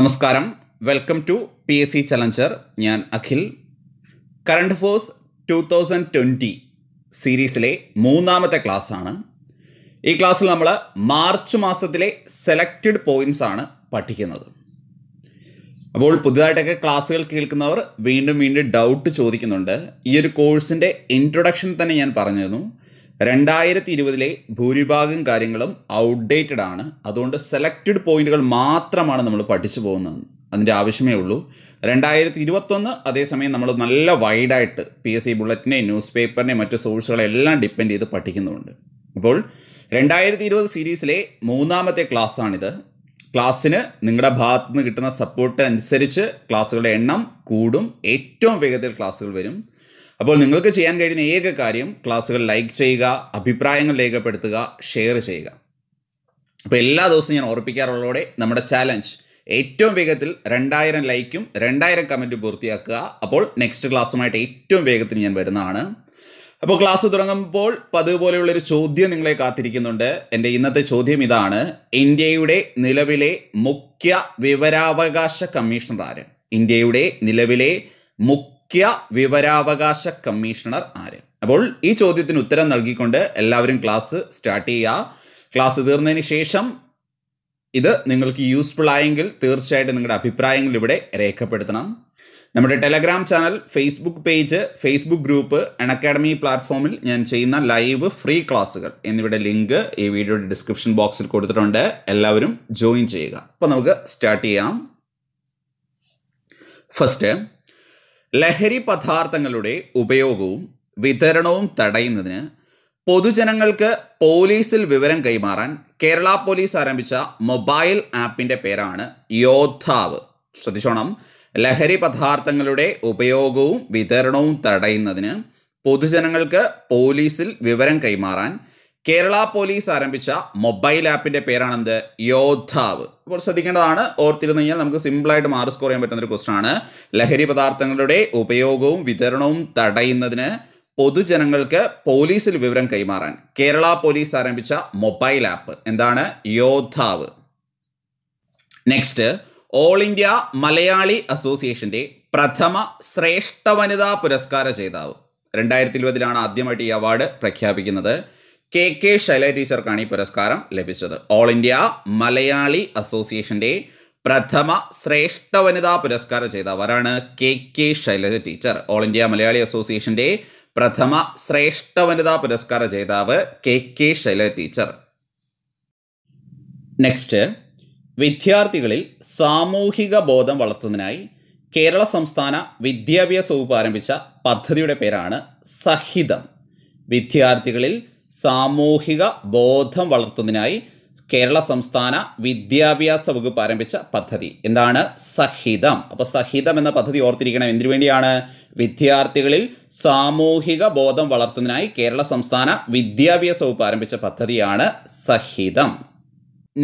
നമസ്കാരം welcome to P S C challenger ഞാൻ Akhil current affairs two thousand twenty സീരീസിലെ മൂന്നാമത്തെ ക്ലാസ്സാണ് ഈ ക്ലാസ്സിൽ നമ്മൾ മാർച്ച് മാസത്തിലെ സെലക്റ്റഡ് പോയിൻറ്റ്സ് ആണ് പഠിക്കുന്നത് അപ്പോൾ പുതുതായിട്ടൊക്കെ ക്ലാസ്സുകൾ കേൾക്കുന്നവർ വീണ്ടും വീണ്ടും ഡൗട്ട് ചോദിക്കുന്നുണ്ട് ഈ ഒരു കോഴ്സിൻ്റെ ഇൻട്രൊഡക്ഷൻ തന്നെ ഞാൻ പറഞ്ഞിരുന്നു രണ്ടായിരത്തി ഇരുപതിലെ ഭൂരിഭാഗം കാര്യങ്ങളും ഔട്ട്ഡേറ്റഡ് ആണ് അതുകൊണ്ട് സെലക്റ്റഡ് പോയിന്റുകൾ മാത്രമാണ് നമ്മൾ പഠിച്ചു പോകുന്നത് അതിൻ്റെ ആവശ്യമേ ഉള്ളൂ രണ്ടായിരത്തി ഇരുപത്തൊന്ന് അതേസമയം നമ്മൾ നല്ല വൈഡായിട്ട് പി എസ് സി ബുള്ളറ്റിനെ ന്യൂസ് പേപ്പറിനെയും മറ്റു സോഴ്സുകളെല്ലാം ഡിപ്പെൻഡ് ചെയ്ത് പഠിക്കുന്നുണ്ട് അപ്പോൾ രണ്ടായിരത്തി ഇരുപത് സീരീസിലെ മൂന്നാമത്തെ ക്ലാസ്സാണിത് ക്ലാസ്സിന് നിങ്ങളുടെ ഭാഗത്ത് നിന്ന് കിട്ടുന്ന സപ്പോർട്ട് അനുസരിച്ച് ക്ലാസ്സുകളുടെ എണ്ണം കൂടും ഏറ്റവും വേഗത്തിൽ ക്ലാസ്സുകൾ വരും അപ്പോൾ നിങ്ങൾക്ക് ചെയ്യാൻ കഴിയുന്ന ഏക കാര്യം ക്ലാസ്സുകൾ ലൈക്ക് ചെയ്യുക അഭിപ്രായങ്ങൾ രേഖപ്പെടുത്തുക ഷെയർ ചെയ്യുക അപ്പോൾ എല്ലാ ദിവസവും ഞാൻ ഓർപ്പിക്കാറുള്ളതോടെ നമ്മുടെ ചാലഞ്ച് ഏറ്റവും വേഗത്തിൽ രണ്ടായിരം ലൈക്കും രണ്ടായിരം കമൻറ്റും പൂർത്തിയാക്കുക അപ്പോൾ നെക്സ്റ്റ് ക്ലാസ്സുമായിട്ട് ഏറ്റവും വേഗത്തിൽ ഞാൻ വരുന്നതാണ് അപ്പോൾ ക്ലാസ് തുടങ്ങുമ്പോൾ പതുപോലെയുള്ളൊരു ചോദ്യം നിങ്ങളെ കാത്തിരിക്കുന്നുണ്ട് എൻ്റെ ഇന്നത്തെ ചോദ്യം ഇതാണ് ഇന്ത്യയുടെ നിലവിലെ മുഖ്യ വിവരാവകാശ കമ്മീഷണർ ആര് ഇന്ത്യയുടെ നിലവിലെ മുഖ്യ മുഖ്യ വിവരാവകാശ കമ്മീഷണർ ആര് അപ്പോൾ ഈ ചോദ്യത്തിന് ഉത്തരം നൽകിക്കൊണ്ട് എല്ലാവരും ക്ലാസ് സ്റ്റാർട്ട് ചെയ്യുക ക്ലാസ് തീർന്നതിന് ശേഷം ഇത് നിങ്ങൾക്ക് യൂസ്ഫുൾ ആയെങ്കിൽ തീർച്ചയായിട്ടും നിങ്ങളുടെ അഭിപ്രായങ്ങൾ ഇവിടെ രേഖപ്പെടുത്തണം നമ്മുടെ Telegram channel Facebook page Facebook group Unacademy പ്ലാറ്റ്ഫോമിൽ ഞാൻ ചെയ്യുന്ന ലൈവ് ഫ്രീ ക്ലാസ്സുകൾ എന്നിവയുടെ ലിങ്ക് ഈ വീഡിയോയുടെ ഡിസ്ക്രിപ്ഷൻ ബോക്സിൽ കൊടുത്തിട്ടുണ്ട് എല്ലാവരും ജോയിൻ ചെയ്യുക അപ്പോൾ നമുക്ക് സ്റ്റാർട്ട് ചെയ്യാം ഫസ്റ്റ് ലഹരി പദാർത്ഥങ്ങളുടെ ഉപയോഗവും വിതരണവും തടയുന്നതിന് പൊതുജനങ്ങൾക്ക് പോലീസിൽ വിവരം കൈമാറാൻ കേരള പോലീസ് ആരംഭിച്ച മൊബൈൽ ആപ്പിൻ്റെ പേരാണ് യോദ്ധാവ് ശ്രദ്ധിച്ചോണം ലഹരി പദാർത്ഥങ്ങളുടെ ഉപയോഗവും വിതരണവും തടയുന്നതിന് പൊതുജനങ്ങൾക്ക് പോലീസിൽ വിവരം കൈമാറാൻ കേരള പോലീസ് ആരംഭിച്ച മൊബൈൽ ആപ്പിന്റെ പേരാണെന്ത് യോദ്ധാവ് അപ്പോൾ ശ്രദ്ധിക്കേണ്ടതാണ് ഓർത്തിരുന്നു കഴിഞ്ഞാൽ നമുക്ക് സിമ്പിളായിട്ട് മാർക്ക് സ്കോർ ചെയ്യാൻ പറ്റുന്ന ഒരു ക്വസ്റ്റൻ ആണ് ലഹരി പദാർത്ഥങ്ങളുടെ ഉപയോഗവും വിതരണവും തടയുന്നതിന് പൊതുജനങ്ങൾക്ക് പോലീസിൽ വിവരം കൈമാറാൻ കേരള പോലീസ് ആരംഭിച്ച മൊബൈൽ ആപ്പ് എന്താണ് Yodhav next all India Malayali അസോസിയേഷന്റെ പ്രഥമ ശ്രേഷ്ഠ വനിതാ പുരസ്കാര ജേതാവ് രണ്ടായിരത്തി ഇരുപതിലാണ് ആദ്യമായിട്ട് ഈ അവാർഡ് പ്രഖ്യാപിക്കുന്നത് കെ കെ ശൈല ടീച്ചർക്കാണ് ഈ പുരസ്കാരം ലഭിച്ചത് ഓൾ ഇന്ത്യ മലയാളി അസോസിയേഷന്റെ പ്രഥമ ശ്രേഷ്ഠ വനിതാ പുരസ്കാരം ചെയ്തവരാണ് K K Shailaja teacher all India Malayali അസോസിയേഷന്റെ പ്രഥമ ശ്രേഷ്ഠ വനിതാ പുരസ്കാര ജേതാവ് K K Shaila teacher next വിദ്യാർത്ഥികളിൽ സാമൂഹിക ബോധം വളർത്തുന്നതിനായി കേരള സംസ്ഥാന വിദ്യാഭ്യാസ വകുപ്പ് ആരംഭിച്ച പദ്ധതിയുടെ പേരാണ് സഹിതം വിദ്യാർത്ഥികളിൽ സാമൂഹിക ബോധം വളർത്തുന്നതിനായി കേരള സംസ്ഥാന വിദ്യാഭ്യാസ വകുപ്പ് ആരംഭിച്ച പദ്ധതി എന്താണ് സഹിതം അപ്പോൾ സഹിതം എന്ന പദ്ധതി ഓർത്തിരിക്കണം എന്തിനു വേണ്ടിയാണ് വിദ്യാർത്ഥികളിൽ സാമൂഹിക ബോധം വളർത്തുന്നതിനായി കേരള സംസ്ഥാന വിദ്യാഭ്യാസ വകുപ്പ് ആരംഭിച്ച പദ്ധതിയാണ് സഹിതം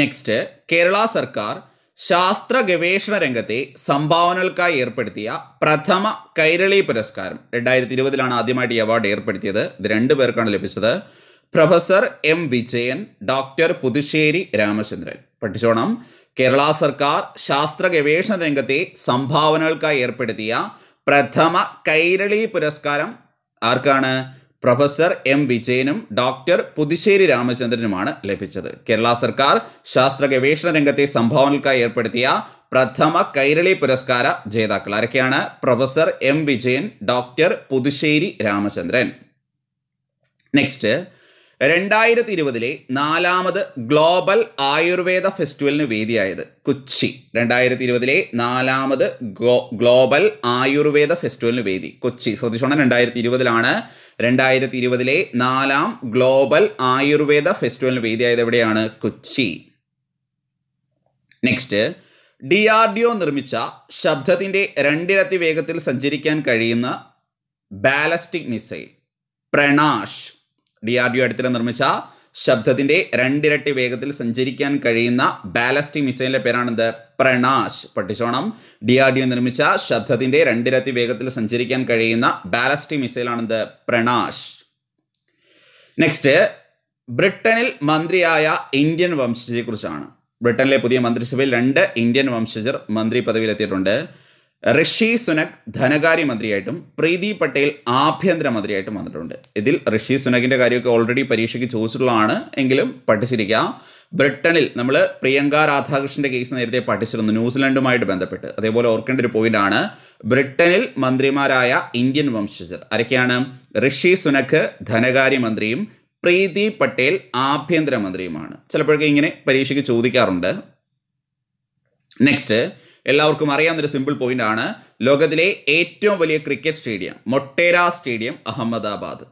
നെക്സ്റ്റ് കേരള സർക്കാർ ശാസ്ത്ര ഗവേഷണ രംഗത്തെ സംഭാവനകൾക്കായി ഏർപ്പെടുത്തിയ പ്രഥമ കൈരളി പുരസ്കാരം രണ്ടായിരത്തി ഇരുപതിലാണ് ആദ്യമായിട്ട് ഈ അവാർഡ് ഏർപ്പെടുത്തിയത് ഇത് രണ്ടു പേർക്കാണ് ലഭിച്ചത് professor M Vijayan doctor Puthussery Ramachandran പഠിച്ചോണം കേരള സർക്കാർ ശാസ്ത്ര ഗവേഷണ രംഗത്തെ സംഭാവനകൾക്കായി ഏർപ്പെടുത്തിയ പ്രഥമ കൈരളി പുരസ്കാരം ആർക്കാണ് പ്രൊഫസർ എം വിജയനും ഡോക്ടർ പുതുശ്ശേരി രാമചന്ദ്രനുമാണ് ലഭിച്ചത് കേരള സർക്കാർ ശാസ്ത്ര ഗവേഷണ രംഗത്തെ സംഭാവനകൾക്കായി ഏർപ്പെടുത്തിയ പ്രഥമ കൈരളി പുരസ്കാര ജേതാക്കൾ ആരൊക്കെയാണ് professor M Vijayan doctor Puthussery Ramachandran next രണ്ടായിരത്തി ഇരുപതിലെ നാലാമത് ഗ്ലോബൽ ആയുർവേദ ഫെസ്റ്റിവലിന് വേദിയായത് കൊച്ചി രണ്ടായിരത്തി ഇരുപതിലെ നാലാമത് ഗ്ലോബൽ ആയുർവേദ ഫെസ്റ്റിവലിന് വേദി കൊച്ചി ശ്രദ്ധിച്ചോണം രണ്ടായിരത്തി ഇരുപതിലാണ് രണ്ടായിരത്തി ഇരുപതിലെ നാലാം ഗ്ലോബൽ ആയുർവേദ ഫെസ്റ്റിവലിന് വേദിയായത് എവിടെയാണ് Kochi next D R D O നിർമ്മിച്ച ശബ്ദത്തിൻ്റെ രണ്ടിരത്തി വേഗത്തിൽ സഞ്ചരിക്കാൻ കഴിയുന്ന ballistic missile Pranash D R D അടുത്തിടെ നിർമ്മിച്ച ശബ്ദത്തിന്റെ രണ്ടിരട്ടി വേഗത്തിൽ സഞ്ചരിക്കാൻ കഴിയുന്ന ബാലസ്റ്റിക് മിസൈലിന്റെ പേരാണെന്ത് പ്രണാശ് പഠിച്ചോണം ഡി ആർ ഡി ഒ നിർമ്മിച്ച ശബ്ദത്തിന്റെ രണ്ടിരട്ടി വേഗത്തിൽ സഞ്ചരിക്കാൻ കഴിയുന്ന ബാലസ്റ്റിക് മിസൈലാണെന്ത് പ്രണാശ് നെക്സ്റ്റ് ബ്രിട്ടനിൽ മന്ത്രിയായ ഇന്ത്യൻ വംശജയെക്കുറിച്ചാണ് ബ്രിട്ടനിലെ പുതിയ മന്ത്രിസഭയിൽ രണ്ട് ഇന്ത്യൻ വംശജർ മന്ത്രി പദവിയിലെത്തിയിട്ടുണ്ട് ഋഷി സുനക് ധനകാര്യമന്ത്രിയായിട്ടും പ്രീതി പട്ടേൽ ആഭ്യന്തരമന്ത്രിയായിട്ടും വന്നിട്ടുണ്ട് ഇതിൽ ഋഷി സുനകിൻ്റെ കാര്യമൊക്കെ ഓൾറെഡി പരീക്ഷയ്ക്ക് ചോദിച്ചിട്ടുള്ളതാണ് എങ്കിലും പഠിച്ചിരിക്കുക ബ്രിട്ടനിൽ നമ്മൾ പ്രിയങ്ക രാധാകൃഷ്ണന്റെ കേസ് നേരത്തെ പഠിച്ചിരുന്നു ന്യൂസിലൻഡുമായിട്ട് ബന്ധപ്പെട്ട് അതേപോലെ ഓർക്കേണ്ട ഒരു പോയിന്റ് ആണ് ബ്രിട്ടനിൽ മന്ത്രിമാരായ ഇന്ത്യൻ വംശജർ ആരൊക്കെയാണ് ഋഷി സുനക് ധനകാര്യമന്ത്രിയും പ്രീതി പട്ടേൽ ആഭ്യന്തരമന്ത്രിയുമാണ് ചിലപ്പോഴൊക്കെ ഇങ്ങനെ പരീക്ഷയ്ക്ക് ചോദിക്കാറുണ്ട് നെക്സ്റ്റ് എല്ലാവർക്കും അറിയാവുന്ന ഒരു സിമ്പിൾ പോയിന്റ് ആണ് ലോകത്തിലെ ഏറ്റവും വലിയ cricket stadium Motera stadium Ahmedabad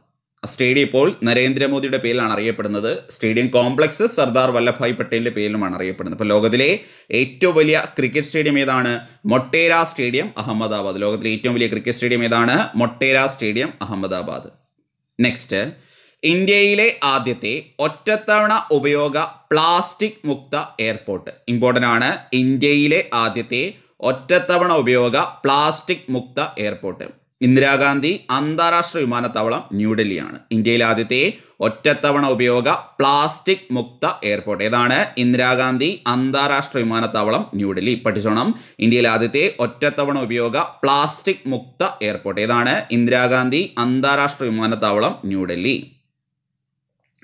ആ സ്റ്റേഡിയം ഇപ്പോൾ നരേന്ദ്രമോദിയുടെ പേരിലാണ് അറിയപ്പെടുന്നത് സ്റ്റേഡിയം കോംപ്ലക്സ് സർദാർ വല്ലഭായ് പട്ടേലിന്റെ പേരിലുമാണ് അറിയപ്പെടുന്നത് അപ്പൊ ലോകത്തിലെ ഏറ്റവും വലിയ ക്രിക്കറ്റ് സ്റ്റേഡിയം ഏതാണ് മൊട്ടേര സ്റ്റേഡിയം അഹമ്മദാബാദ് ലോകത്തിലെ ഏറ്റവും വലിയ ക്രിക്കറ്റ് സ്റ്റേഡിയം ഏതാണ് മൊട്ടേര സ്റ്റേഡിയം അഹമ്മദാബാദ് നെക്സ്റ്റ് ഇന്ത്യയിലെ ആദ്യത്തെ ഒറ്റത്തവണ ഉപയോഗ പ്ലാസ്റ്റിക് മുക്ത എയർപോർട്ട് ഇമ്പോർട്ടൻ്റ് ആണ് ഇന്ത്യയിലെ ആദ്യത്തെ ഒറ്റത്തവണ ഉപയോഗ പ്ലാസ്റ്റിക് മുക്ത എയർപോർട്ട് ഇന്ദിരാഗാന്ധി അന്താരാഷ്ട്ര വിമാനത്താവളം ന്യൂഡൽഹിയാണ് ഇന്ത്യയിലെ ആദ്യത്തെ ഒറ്റത്തവണ ഉപയോഗ പ്ലാസ്റ്റിക് മുക്ത എയർപോർട്ട് ഏതാണ് ഇന്ദിരാഗാന്ധി അന്താരാഷ്ട്ര വിമാനത്താവളം ന്യൂഡൽഹി പഠിച്ചോണം ഇന്ത്യയിലെ ആദ്യത്തെ ഒറ്റത്തവണ ഉപയോഗ പ്ലാസ്റ്റിക് മുക്ത എയർപോർട്ട് ഏതാണ് ഇന്ദിരാഗാന്ധി അന്താരാഷ്ട്ര വിമാനത്താവളം ന്യൂഡൽഹി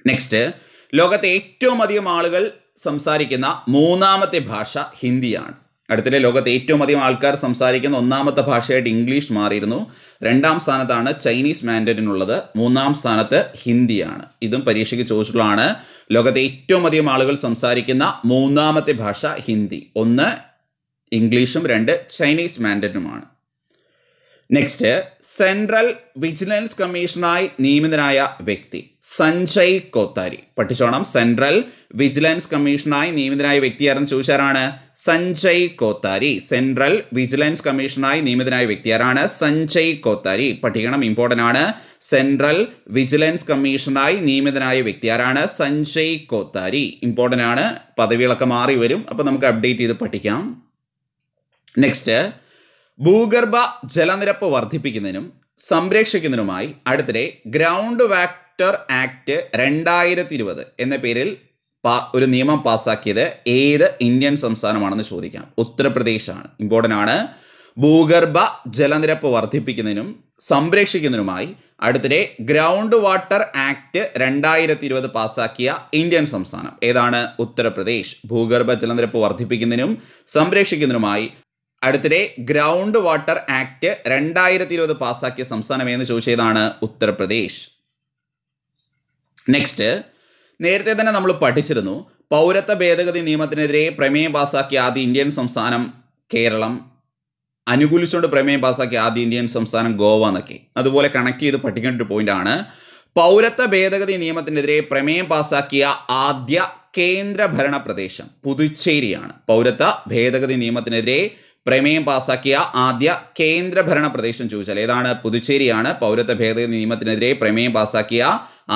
നെക്സ്റ്റ് ലോകത്തെ ഏറ്റവും അധികം ആളുകൾ സംസാരിക്കുന്ന മൂന്നാമത്തെ ഭാഷ ഹിന്ദിയാണ് അടുത്തിടെ ലോകത്തെ ഏറ്റവും അധികം ആൾക്കാർ സംസാരിക്കുന്ന ഒന്നാമത്തെ ഭാഷയായിട്ട് ഇംഗ്ലീഷ് മാറിയിരുന്നു രണ്ടാം സ്ഥാനത്താണ് ചൈനീസ് മാൻഡറിൻ ഉള്ളത് മൂന്നാം സ്ഥാനത്ത് ഹിന്ദിയാണ് ഇതും പരീക്ഷയ്ക്ക് ചോദിച്ചിട്ടുള്ളതാണ് ലോകത്തെ ഏറ്റവും അധികം ആളുകൾ സംസാരിക്കുന്ന മൂന്നാമത്തെ ഭാഷ ഹിന്ദി ഒന്ന് ഇംഗ്ലീഷും രണ്ട് ചൈനീസ് മാൻഡറിനുമാണ് നെക്സ്റ്റ് സെൻട്രൽ വിജിലൻസ് കമ്മീഷനായി നിയമിതനായ വ്യക്തി സഞ്ജയ് കോത്താരി പഠിച്ചോണം സെൻട്രൽ വിജിലൻസ് കമ്മീഷനായി നിയമിതനായ വ്യക്തി ആരെന്ന് ചോദിച്ചാരാണ് സഞ്ജയ് കോത്താരി സെൻട്രൽ വിജിലൻസ് കമ്മീഷനായി നിയമിതനായ വ്യക്തി ആരാണ് സഞ്ജയ് കോത്താരി പഠിക്കണം ഇമ്പോർട്ടൻ്റ് ആണ് സെൻട്രൽ വിജിലൻസ് കമ്മീഷനായി നിയമിതനായ വ്യക്തി ആരാണ് സഞ്ജയ് കോത്താരി ഇമ്പോർട്ടൻ്റ് ആണ് പദവികളൊക്കെ മാറി വരും അപ്പോൾ നമുക്ക് അപ്ഡേറ്റ് ചെയ്ത് പഠിക്കാം നെക്സ്റ്റ് ഭൂഗർഭ ജലനിരപ്പ് വർദ്ധിപ്പിക്കുന്നതിനും സംരക്ഷിക്കുന്നതിനുമായി അടുത്തിടെ ഗ്രൗണ്ട് വാക്ടർ ആക്ട് രണ്ടായിരത്തി ഇരുപത് എന്ന പേരിൽ ഒരു നിയമം പാസ്സാക്കിയത് ഏത് ഇന്ത്യൻ സംസ്ഥാനമാണെന്ന് ചോദിക്കാം ഉത്തർപ്രദേശാണ് ഇമ്പോർട്ടൻ്റ് ആണ് ഭൂഗർഭ ജലനിരപ്പ് വർദ്ധിപ്പിക്കുന്നതിനും സംരക്ഷിക്കുന്നതിനുമായി അടുത്തിടെ ഗ്രൗണ്ട് വാട്ടർ ആക്ട് രണ്ടായിരത്തി ഇരുപത് പാസ്സാക്കിയ ഇന്ത്യൻ സംസ്ഥാനം ഏതാണ് ഉത്തർപ്രദേശ് ഭൂഗർഭ ജലനിരപ്പ് വർദ്ധിപ്പിക്കുന്നതിനും സംരക്ഷിക്കുന്നതിനുമായി അടുത്തിടെ ഗ്രൗണ്ട് വാട്ടർ ആക്ട് രണ്ടായിരത്തി ഇരുപത് പാസ്സാക്കിയ സംസ്ഥാനം എന്ന് ചോദിച്ചതാണ് ഉത്തർപ്രദേശ് നെക്സ്റ്റ് നേരത്തെ തന്നെ നമ്മൾ പഠിച്ചിരുന്നു പൗരത്വ ഭേദഗതി നിയമത്തിനെതിരെ പ്രമേയം പാസ്സാക്കിയ ആദ്യ ഇന്ത്യൻ സംസ്ഥാനം കേരളം അനുകൂലിച്ചുകൊണ്ട് പ്രമേയം പാസ്സാക്കിയ ആദ്യ ഇന്ത്യൻ സംസ്ഥാനം ഗോവ എന്നൊക്കെ അതുപോലെ കണക്ട് ചെയ്ത് പഠിക്കേണ്ട ഒരു പോയിന്റാണ് പൗരത്വ ഭേദഗതി നിയമത്തിനെതിരെ പ്രമേയം പാസ്സാക്കിയ ആദ്യ ഭരണ പ്രദേശം പുതുച്ചേരിയാണ് പൗരത്വ ഭേദഗതി നിയമത്തിനെതിരെ പ്രമേയം പാസാക്കിയ ആദ്യ കേന്ദ്രഭരണ പ്രദേശം ചോദിച്ചാൽ ഏതാണ് പുതുച്ചേരിയാണ് പൗരത്വ ഭേദഗതി നിയമത്തിനെതിരെ പ്രമേയം പാസാക്കിയ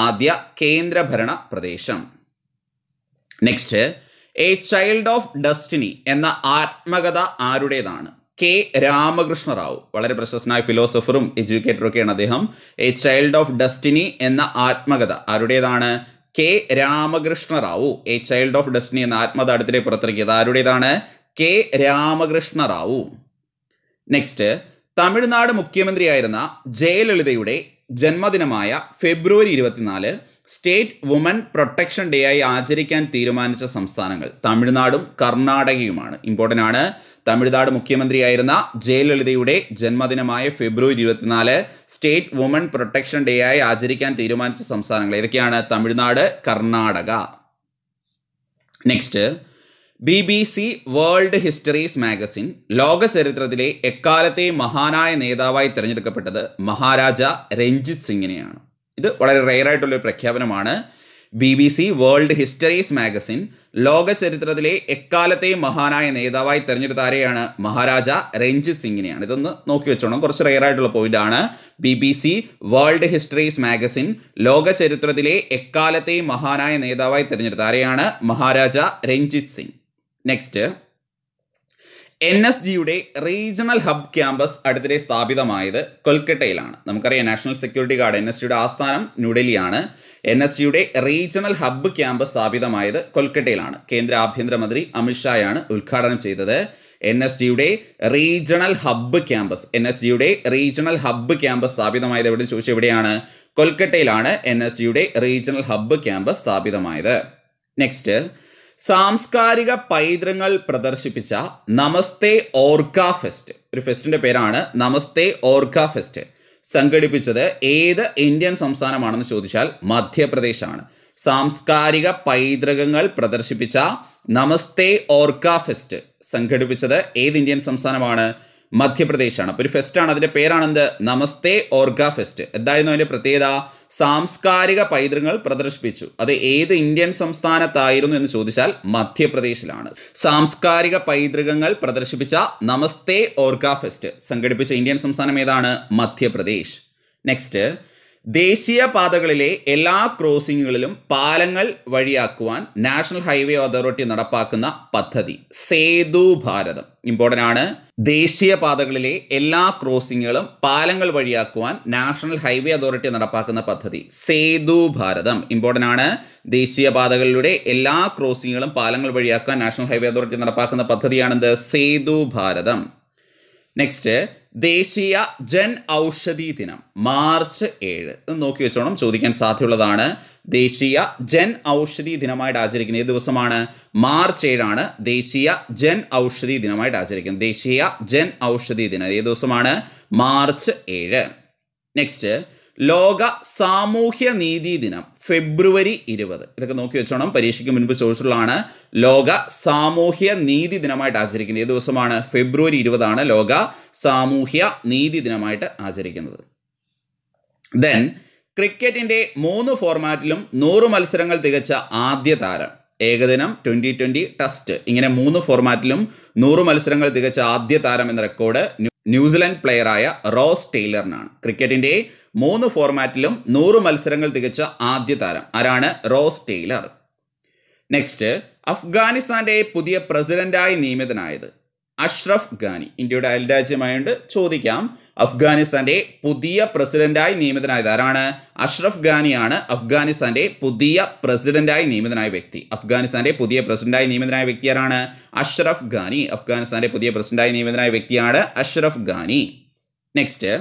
ആദ്യ കേന്ദ്രഭരണ പ്രദേശം next a child of destiny എന്ന ആത്മകഥ ആരുടേതാണ് കെ രാമകൃഷ്ണ റാവു വളരെ പ്രശസ്തനായ ഫിലോസഫറും എഡ്യൂക്കേറ്ററും ഒക്കെയാണ് അദ്ദേഹം എ ചൈൽഡ് ഓഫ് ഡസ്റ്റിനി എന്ന ആത്മകഥ ആരുടേതാണ് K Ramakrishna Rao a child of destiny എന്ന ആത്മകഥ അടുത്തിടെ പുറത്തിറക്കിയത് ആരുടേതാണ് കെ രാമകൃഷ്ണ റാവു നെക്സ്റ്റ് തമിഴ്നാട് മുഖ്യമന്ത്രിയായിരുന്ന ജയലളിതയുടെ ജന്മദിനമായ ഫെബ്രുവരി ഇരുപത്തിനാല് സ്റ്റേറ്റ് വുമൻ പ്രൊട്ടക്ഷൻ ഡേ ആയി ആചരിക്കാൻ തീരുമാനിച്ച സംസ്ഥാനങ്ങൾ തമിഴ്നാടും കർണാടകയുമാണ് ഇമ്പോർട്ടൻ്റ് ആണ് തമിഴ്നാട് മുഖ്യമന്ത്രിയായിരുന്ന ജയലളിതയുടെ ജന്മദിനമായ ഫെബ്രുവരി ഇരുപത്തിനാല് സ്റ്റേറ്റ് വുമൻ പ്രൊട്ടക്ഷൻ ഡേ ആയി ആചരിക്കാൻ തീരുമാനിച്ച സംസ്ഥാനങ്ങൾ ഏതൊക്കെയാണ് Tamil Nadu Karnataka next B B C world histories magazine ലോക ചരിത്രത്തിലെ എക്കാലത്തെയും മഹാനായ നേതാവായി തിരഞ്ഞെടുക്കപ്പെട്ടത് മഹാരാജ രഞ്ജിത് സിംഗിനെയാണ് ഇത് വളരെ റെയറായിട്ടുള്ള ഒരു പ്രഖ്യാപനമാണ് B B C world histories magazine ലോക ചരിത്രത്തിലെ എക്കാലത്തെയും മഹാനായ നേതാവായി തിരഞ്ഞെടുത്ത ആരെയാണ് മഹാരാജ രഞ്ജിത് സിംഗിനെയാണ് ഇതൊന്ന് നോക്കി വെച്ചോണം കുറച്ച് റെയറായിട്ടുള്ള പോയിന്റ് ആണ് B B C world histories magazine ലോക ചരിത്രത്തിലെ എക്കാലത്തെയും മഹാനായ നേതാവായി തിരഞ്ഞെടുത്ത ആരെയാണ് Maharaja Ranjit Singh next N S ജിയുടെ റീജിയണൽ ഹബ് ക്യാമ്പസ് അടുത്തിടെ സ്ഥാപിതമായത് കൊൽക്കട്ടയിലാണ് നമുക്കറിയാം national security guard N S ജിയുടെ ആസ്ഥാനം ന്യൂഡൽഹിയാണ് എൻ എസ് ജിയുടെ റീജിയണൽ ഹബ്ബ് ക്യാമ്പസ് സ്ഥാപിതമായത് കൊൽക്കട്ടയിലാണ് കേന്ദ്ര ആഭ്യന്തരമന്ത്രി അമിത്ഷായാണ് ഉദ്ഘാടനം ചെയ്തത് എൻ എസ് ജിയുടെ regional hub campus N S ജിയുടെ റീജിയണൽ ഹബ്ബ് ക്യാമ്പസ് സ്ഥാപിതമായത് എവിടെ ചോദിച്ചു എവിടെയാണ് കൊൽക്കട്ടയിലാണ് എൻ എസ് ജിയുടെ റീജിയണൽ ഹബ്ബ് ക്യാമ്പസ് സ്ഥാപിതമായത് നെക്സ്റ്റ് സാംസ്കാരിക പൈതൃങ്ങൾ പ്രദർശിപ്പിച്ച നമസ്തേ ഓർക്ക ഫെസ്റ്റ് ഒരു ഫെസ്റ്റിൻ്റെ പേരാണ് നമസ്തേ ഓർക്ക ഫെസ്റ്റ് സംഘടിപ്പിച്ചത് ഏത് ഇന്ത്യൻ സംസ്ഥാനമാണെന്ന് ചോദിച്ചാൽ മധ്യപ്രദേശാണ് സാംസ്കാരിക പൈതൃകങ്ങൾ പ്രദർശിപ്പിച്ച നമസ്തേ ഓർക്ക ഫെസ്റ്റ് സംഘടിപ്പിച്ചത് ഏത് ഇന്ത്യൻ സംസ്ഥാനമാണ് മധ്യപ്രദേശാണ് അപ്പോൾ ഒരു ഫെസ്റ്റാണ് അതിൻ്റെ പേരാണെന്ത് നമസ്തേ ഓർഗ ഫെസ്റ്റ് എന്തായിരുന്നു അതിൻ്റെ പ്രത്യേകത സാംസ്കാരിക പൈതൃകങ്ങൾ പ്രദർശിപ്പിച്ചു അത് ഏത് ഇന്ത്യൻ സംസ്ഥാനത്തായിരുന്നു എന്ന് ചോദിച്ചാൽ മധ്യപ്രദേശിലാണ് സാംസ്കാരിക പൈതൃകങ്ങൾ പ്രദർശിപ്പിച്ച നമസ്തേ ഓർഗ ഫെസ്റ്റ് സംഘടിപ്പിച്ച ഇന്ത്യൻ സംസ്ഥാനം ഏതാണ് മധ്യപ്രദേശ് നെക്സ്റ്റ് ദേശീയപാതകളിലെ എല്ലാ ക്രോസിങ്ങുകളിലും പാലങ്ങൾ വഴിയാക്കുവാൻ നാഷണൽ ഹൈവേ അതോറിറ്റി നടപ്പാക്കുന്ന പദ്ധതി സേതു ഭാരതം ഇമ്പോർട്ടൻ്റ് ആണ് ദേശീയപാതകളിലെ എല്ലാ ക്രോസിങ്ങുകളും പാലങ്ങൾ വഴിയാക്കുവാൻ നാഷണൽ ഹൈവേ അതോറിറ്റി നടപ്പാക്കുന്ന പദ്ധതി സേതു ഭാരതം ഇമ്പോർട്ടൻ്റ് ആണ് ദേശീയപാതകളിലൂടെ എല്ലാ ക്രോസിങ്ങുകളും പാലങ്ങൾ വഴിയാക്കാൻ നാഷണൽ ഹൈവേ അതോറിറ്റി നടപ്പാക്കുന്ന പദ്ധതിയാണെന്ത് സേതു ഭാരതം നെക്സ്റ്റ് ദേശീയ ജൻ ഔഷധി ദിനം മാർച്ച് ഏഴ് നോക്കി വെച്ചോണം ചോദിക്കാൻ സാധ്യതയുള്ളതാണ് ദേശീയ ജൻ ഔഷധി ദിനമായിട്ട് ആചരിക്കുന്നത് ഏത് ദിവസമാണ് മാർച്ച് ഏഴാണ് ദേശീയ ജൻ ഔഷധി ദിനമായിട്ട് ആചരിക്കുന്നത് ദേശീയ ജൻ ഔഷധി ദിനം ഏത് ദിവസമാണ് മാർച്ച് ഏഴ് നെക്സ്റ്റ് ലോക സാമൂഹ്യ നീതി ദിനം ഫെബ്രുവരി ഇരുപത് ഇതൊക്കെ നോക്കി വെച്ചോണം പരീക്ഷയ്ക്ക് മുൻപ് ചോദിച്ചുള്ളതാണ് ലോക സാമൂഹ്യ നീതി ദിനമായിട്ട് ആചരിക്കുന്നത് ഏത് ദിവസമാണ് ഫെബ്രുവരി ഇരുപതാണ് ലോക സാമൂഹ്യ നീതി ദിനമായിട്ട് ആചരിക്കുന്നത് ദെൻ ക്രിക്കറ്റിൻ്റെ മൂന്ന് ഫോർമാറ്റിലും നൂറ് മത്സരങ്ങൾ തികച്ച ആദ്യ താരം ഏകദിനം ട്വൻ്റി ട്വൻ്റി ടെസ്റ്റ് ഇങ്ങനെ മൂന്ന് ഫോർമാറ്റിലും നൂറ് മത്സരങ്ങൾ തികച്ച ആദ്യ താരം എന്ന റെക്കോർഡ് ന്യൂസിലൻഡ് പ്ലെയറായ റോസ് ടെയ്ലറിനാണ് ക്രിക്കറ്റിൻ്റെ മൂന്ന് ഫോർമാറ്റിലും നൂറ് മത്സരങ്ങൾ തികച്ച ആദ്യ താരം ആരാണ് റോസ് ടെയ്ലർ നെക്സ്റ്റ് അഫ്ഗാനിസ്ഥാന്റെ പുതിയ പ്രസിഡന്റായി നിയമിതനായത് അഷ്റഫ് ഖാനി ഇന്ത്യയുടെ അയൽരാജ്യമായുണ്ട് ചോദിക്കാം അഫ്ഗാനിസ്ഥാന്റെ പുതിയ പ്രസിഡന്റായി നിയമിതനായത് ആരാണ് അഷ്റഫ് ഖാനിയാണ് അഫ്ഗാനിസ്ഥാന്റെ പുതിയ പ്രസിഡന്റായി നിയമിതനായ വ്യക്തി അഫ്ഗാനിസ്ഥാന്റെ പുതിയ പ്രസിഡന്റായി നിയമിതനായ വ്യക്തി ആരാണ് അഷ്റഫ് ഖാനി അഫ്ഗാനിസ്ഥാന്റെ പുതിയ പ്രസിഡന്റായി നിയമിതനായ വ്യക്തിയാണ് അഷ്റഫ് ഖാനി നെക്സ്റ്റ്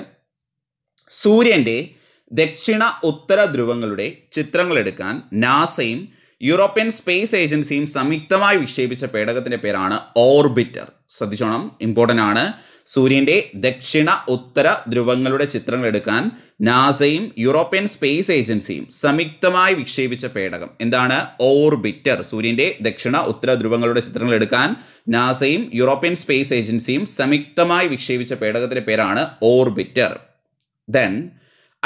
സൂര്യൻ്റെ ദക്ഷിണ ഉത്തര ധ്രുവങ്ങളുടെ ചിത്രങ്ങളെടുക്കാൻ നാസയും യൂറോപ്യൻ സ്പേസ് ഏജൻസിയും സംയുക്തമായി വിക്ഷേപിച്ച പേടകത്തിൻ്റെ പേരാണ് ഓർബിറ്റർ ശ്രദ്ധിച്ചോണം ഇമ്പോർട്ടൻ്റ് ആണ് സൂര്യൻ്റെ ദക്ഷിണ ഉത്തര ധ്രുവങ്ങളുടെ ചിത്രങ്ങൾ എടുക്കാൻ നാസയും യൂറോപ്യൻ സ്പേസ് ഏജൻസിയും സംയുക്തമായി വിക്ഷേപിച്ച പേടകം എന്താണ് ഓർബിറ്റർ സൂര്യൻ്റെ ദക്ഷിണ ഉത്തര ധ്രുവങ്ങളുടെ ചിത്രങ്ങൾ എടുക്കാൻ നാസയും യൂറോപ്യൻ സ്പേസ് ഏജൻസിയും സംയുക്തമായി വിക്ഷേപിച്ച പേടകത്തിൻ്റെ പേരാണ് ഓർബിറ്റർ ദെൻ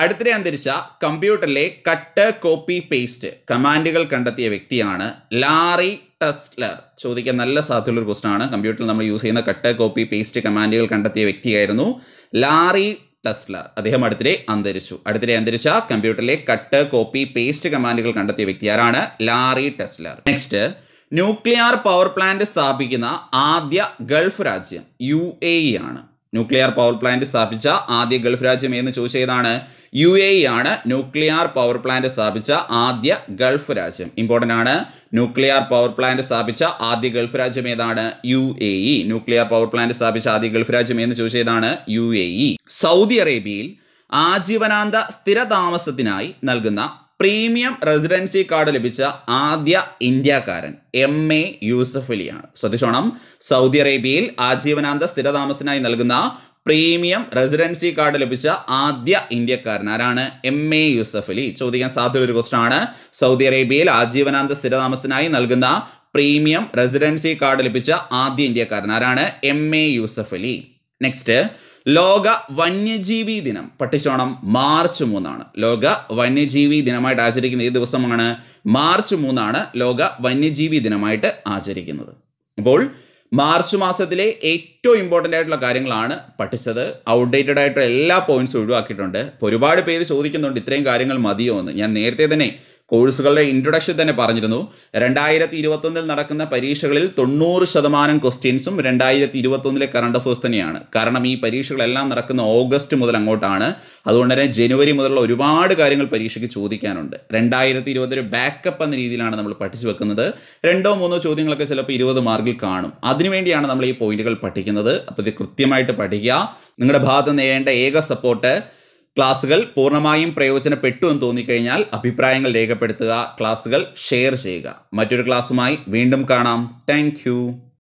അടുത്തിടെ അന്തരിച്ച കമ്പ്യൂട്ടറിലെ കട്ട് കോപ്പി പേസ്റ്റ് കമാൻഡുകൾ കണ്ടെത്തിയ വ്യക്തിയാണ് ലാറി ടെസ്ലർ ചോദിക്കാൻ നല്ല സാധ്യതയുള്ള ഒരു ക്വസ്റ്റൻ ആണ് കമ്പ്യൂട്ടറിൽ നമ്മൾ യൂസ് ചെയ്യുന്ന കട്ട് കോപ്പി പേസ്റ്റ് കമാൻഡുകൾ കണ്ടെത്തിയ വ്യക്തിയായിരുന്നു ലാറി ടെസ്ലർ അദ്ദേഹം അടുത്തിടെ അന്തരിച്ചു അടുത്തിടെ അന്തരിച്ച കമ്പ്യൂട്ടറിലെ കട്ട് കോപ്പി പേസ്റ്റ് കമാൻഡുകൾ കണ്ടെത്തിയ വ്യക്തി ആരാണ് Larry Tesler next nuclear power plant സ്ഥാപിക്കുന്ന ആദ്യ ഗൾഫ് രാജ്യം യു എ e ആണ് ന്യൂക്ലിയർ പവർ പ്ലാന്റ് സ്ഥാപിച്ച ആദ്യ ഗൾഫ് രാജ്യം എന്ന് ചോദിച്ച ഏതാണ് യു എ e ആണ് ന്യൂക്ലിയർ പവർ പ്ലാന്റ് സ്ഥാപിച്ച ആദ്യ ഗൾഫ് രാജ്യം ഇമ്പോർട്ടൻ്റ് ആണ് ന്യൂക്ലിയർ പവർ പ്ലാന്റ് സ്ഥാപിച്ച ആദ്യ ഗൾഫ് രാജ്യം ഏതാണ് U A E nuclear power plant സ്ഥാപിച്ച ആദ്യ ഗൾഫ് രാജ്യം എന്ന് ചോദിച്ച ഏതാണ് U A E e. Saudi അറേബ്യയിൽ ആജീവനാന്ത സ്ഥിരതാമസത്തിനായി നൽകുന്ന പ്രീമിയം റെസിഡൻസി കാർഡ് ലഭിച്ച ആദ്യ ഇന്ത്യക്കാരൻ എം എ യൂസഫ് അലിയാണ് ശ്രദ്ധിച്ചോണം സൗദി അറേബ്യയിൽ ആജീവനാന്ത സ്ഥിരതാമസത്തിനായി നൽകുന്ന പ്രീമിയം റെസിഡൻസി കാർഡ് ലഭിച്ച ആദ്യ ഇന്ത്യക്കാരൻ ആരാണ് എം എ യൂസഫ് അലി ചോദിക്കാൻ സാധ്യത ഒരു ക്വസ്റ്റൻ ആണ് സൗദി അറേബ്യയിൽ ആജീവനാന്ത സ്ഥിരതാമസത്തിനായി നൽകുന്ന പ്രീമിയം റെസിഡൻസി കാർഡ് ലഭിച്ച ആദ്യ ഇന്ത്യക്കാരൻ ആരാണ് M A Yusuff Ali next ലോക വന്യജീവി ദിനം പട്ടിച്ചോണം മാർച്ച് മൂന്നാണ് ലോക വന്യജീവി ദിനമായിട്ട് ആചരിക്കുന്ന ഈ ദിവസമാണ് മാർച്ച് മൂന്നാണ് ലോക വന്യജീവി ദിനമായിട്ട് ആചരിക്കുന്നത് അപ്പോൾ മാർച്ച് മാസത്തിലെ ഏറ്റവും ഇമ്പോർട്ടൻ്റ് ആയിട്ടുള്ള കാര്യങ്ങളാണ് പഠിച്ചത് ഔട്ട്ഡേറ്റഡ് ആയിട്ടുള്ള എല്ലാ പോയിന്റ്സും ഒഴിവാക്കിയിട്ടുണ്ട് ഒരുപാട് പേര് ചോദിക്കുന്നുണ്ട് ഇത്രയും കാര്യങ്ങൾ മതിയോ എന്ന് ഞാൻ നേരത്തെ തന്നെ കോഴ്സുകളുടെ ഇൻട്രൊഡക്ഷൻ തന്നെ പറഞ്ഞിരുന്നു രണ്ടായിരത്തി ഇരുപത്തൊന്നിൽ നടക്കുന്ന പരീക്ഷകളിൽ തൊണ്ണൂറ് ശതമാനം ക്വസ്റ്റ്യൻസും രണ്ടായിരത്തി ഇരുപത്തൊന്നിലെ കറണ്ട് അഫേഴ്സ് തന്നെയാണ് കാരണം ഈ പരീക്ഷകളെല്ലാം നടക്കുന്ന ഓഗസ്റ്റ് മുതൽ അങ്ങോട്ടാണ് അതുകൊണ്ട് തന്നെ ജനുവരി മുതലുള്ള ഒരുപാട് കാര്യങ്ങൾ പരീക്ഷയ്ക്ക് ചോദിക്കാനുണ്ട് രണ്ടായിരത്തി ഇരുപതൊരു ബാക്കപ്പ് എന്ന രീതിയിലാണ് നമ്മൾ പഠിച്ചു വെക്കുന്നത് രണ്ടോ മൂന്നോ ചോദ്യങ്ങളൊക്കെ ചിലപ്പോൾ ഇരുപത് മാർക്കിൽ കാണും അതിനുവേണ്ടിയാണ് നമ്മൾ ഈ പോയിന്റുകൾ പഠിക്കുന്നത് അപ്പോൾ ഇത് കൃത്യമായിട്ട് പഠിക്കുക നിങ്ങളുടെ ഭാഗത്ത് നിന്ന് ഏക സപ്പോർട്ട് ക്ലാസ്സുകൾ പൂർണ്ണമായും പ്രയോജനപ്പെട്ടു എന്ന് തോന്നിക്കഴിഞ്ഞാൽ അഭിപ്രായങ്ങൾ രേഖപ്പെടുത്തുക ക്ലാസ്സുകൾ ഷെയർ ചെയ്യുക മറ്റൊരു ക്ലാസ്സുമായി വീണ്ടും കാണാം താങ്ക്